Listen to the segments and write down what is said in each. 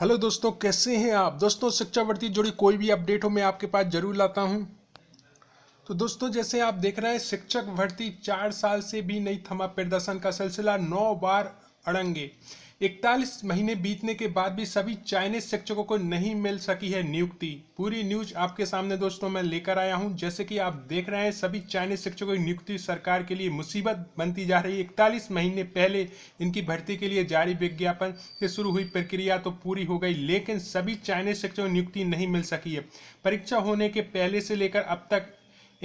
hello दोस्तों कैसे हैं आप दोस्तों भर्ती जुड़ी कोई भी अपडेट हो मैं आपके पास जरूर लाता हूं तो दोस्तों जैसे आप देख रहे हैं शिक्षक भर्ती चार साल से भी नहीं थमा प्रदर्शन का सिलसिला नौ बार अड़ंगे इकतालीस महीने बीतने के बाद भी सभी चाइनीज शिक्षकों को नहीं मिल सकी है नियुक्ति पूरी न्यूज आपके सामने दोस्तों मैं लेकर आया हूं जैसे कि आप देख रहे हैं सभी चाइनीज शिक्षकों की नियुक्ति सरकार के लिए मुसीबत बनती जा रही है इकतालीस महीने पहले इनकी भर्ती के लिए जारी विज्ञापन से शुरू हुई प्रक्रिया तो पूरी हो गई लेकिन सभी चाइनीज शिक्षकों की नियुक्ति नहीं मिल सकी है परीक्षा होने के पहले से लेकर अब तक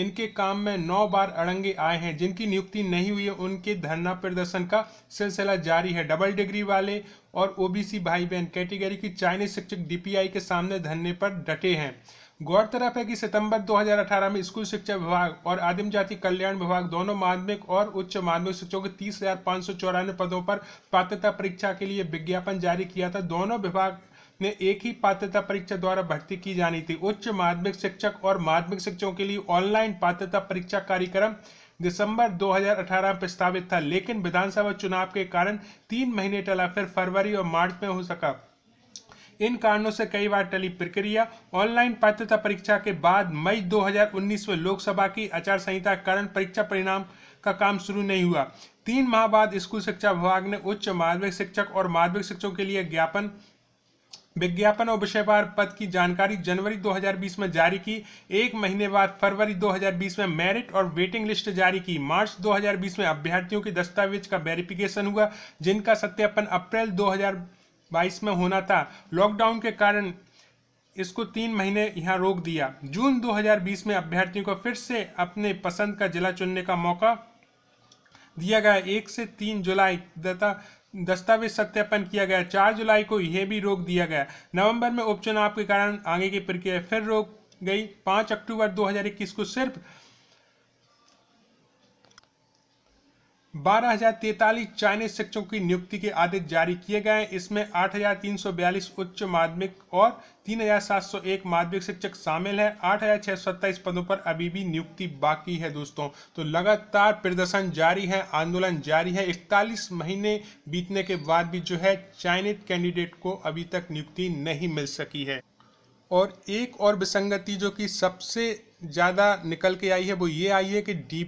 इनके काम में नौ बार अड़ंगे आए हैं जिनकी नियुक्ति नहीं हुई है उनके धरना प्रदर्शन का सिलसिला जारी है डबल डिग्री वाले और ओबीसी भाई बहन कैटेगरी की चाइनीज शिक्षक डीपीआई के सामने धरने पर डटे हैं गौरतलब है कि सितंबर 2018 में स्कूल शिक्षा विभाग और आदिम जाति कल्याण विभाग दोनों माध्यमिक और उच्च माध्यमिक शिक्षकों के तीस पदों पर पात्रता परीक्षा के लिए विज्ञापन जारी किया था दोनों विभाग ने एक ही पात्रता परीक्षा द्वारा भर्ती की जानी थी उच्च माध्यमिक शिक्षक और माध्यमिक शिक्षकों के लिए ऑनलाइन पात्रता परीक्षा कार्यक्रम दिसंबर 2018 में प्रस्तावित था लेकिन विधानसभा चुनाव के कारण तीन महीने टला फिर फरवरी और मार्च में हो सका इन कारणों से कई बार टली प्रक्रिया ऑनलाइन पात्रता परीक्षा के बाद मई 2019 में लोकसभा की आचार संहिता कारण परीक्षा परिणाम का काम शुरू नहीं हुआ तीन माह बाद स्कूल शिक्षा विभाग ने उच्च माध्यमिक शिक्षक और माध्यमिक शिक्षकों के लिए ज्ञापन विज्ञापन और विषयवार पद की जानकारी जनवरी 2020 में जारी की एक महीने बाद फरवरी 2020 में मेरिट और वेटिंग लिस्ट जारी की मार्च 2020 में अभ्यर्थियों के दस्तावेज का वेरिफिकेशन हुआ जिनका सत्यापन अप्रैल 2022 में होना था लॉकडाउन के कारण इसको तीन महीने यहां रोक दिया जून 2020 में अभ्यर्थियों को फिर से अपने पसंद का जिला चुनने का मौका दिया गया एक से तीन जुलाई तथा दस्तावेज सत्यापन किया गया चार जुलाई को यह भी रोक दिया गया नवंबर में उपचुनाव के कारण आगे की प्रक्रिया फिर रोक गई पाँच अक्टूबर 2021 को सिर्फ बारह चाइनीज शिक्षकों की नियुक्ति के आदेश जारी किए गए हैं इसमें 8,342 उच्च माध्यमिक और 3,701 माध्यमिक शिक्षक शामिल हैं 8,627 पदों पर अभी भी नियुक्ति बाकी है दोस्तों तो लगातार प्रदर्शन जारी है आंदोलन जारी है इकतालीस महीने बीतने के बाद भी जो है चयनित कैंडिडेट को अभी तक नियुक्ति नहीं मिल सकी है और एक और विसंगति जो कि सबसे ज़्यादा निकल के आई है वो ये आई है कि डी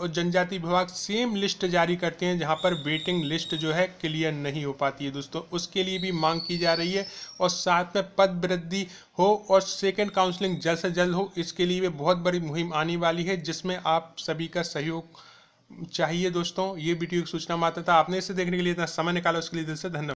और जनजाति विभाग सेम लिस्ट जारी करते हैं जहाँ पर वेटिंग लिस्ट जो है क्लियर नहीं हो पाती है दोस्तों उसके लिए भी मांग की जा रही है और साथ में पद वृद्धि हो और सेकेंड काउंसलिंग जल्द से जल्द हो इसके लिए भी बहुत बड़ी मुहिम आने वाली है जिसमें आप सभी का सहयोग चाहिए दोस्तों ये वीडियो की सूचना मात्र था आपने इसे देखने के लिए इतना समय निकाला उसके लिए दिल से धन्यवाद